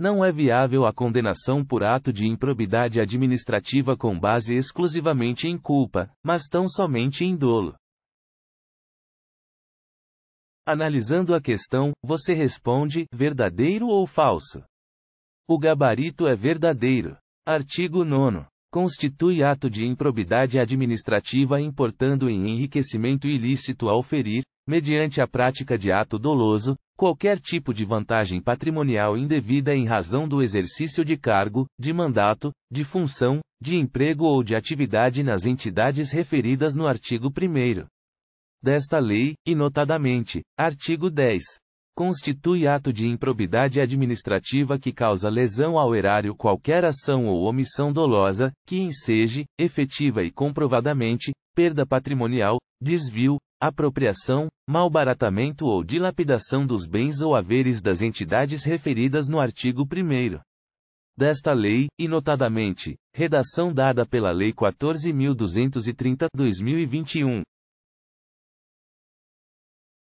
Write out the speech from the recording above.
Não é viável a condenação por ato de improbidade administrativa com base exclusivamente em culpa, mas tão somente em dolo. Analisando a questão, você responde: verdadeiro ou falso? O gabarito é verdadeiro. Artigo 9. Constitui ato de improbidade administrativa importando em enriquecimento ilícito ao ferir, mediante a prática de ato doloso, qualquer tipo de vantagem patrimonial indevida em razão do exercício de cargo, de mandato, de função, de emprego ou de atividade nas entidades referidas no artigo 1 desta lei, e notadamente, artigo 10. Constitui ato de improbidade administrativa que causa lesão ao erário qualquer ação ou omissão dolosa, que enseje, efetiva e comprovadamente, perda patrimonial, desvio, apropriação, malbaratamento ou dilapidação dos bens ou haveres das entidades referidas no artigo 1 desta lei, e notadamente, redação dada pela Lei 14.230, 2021,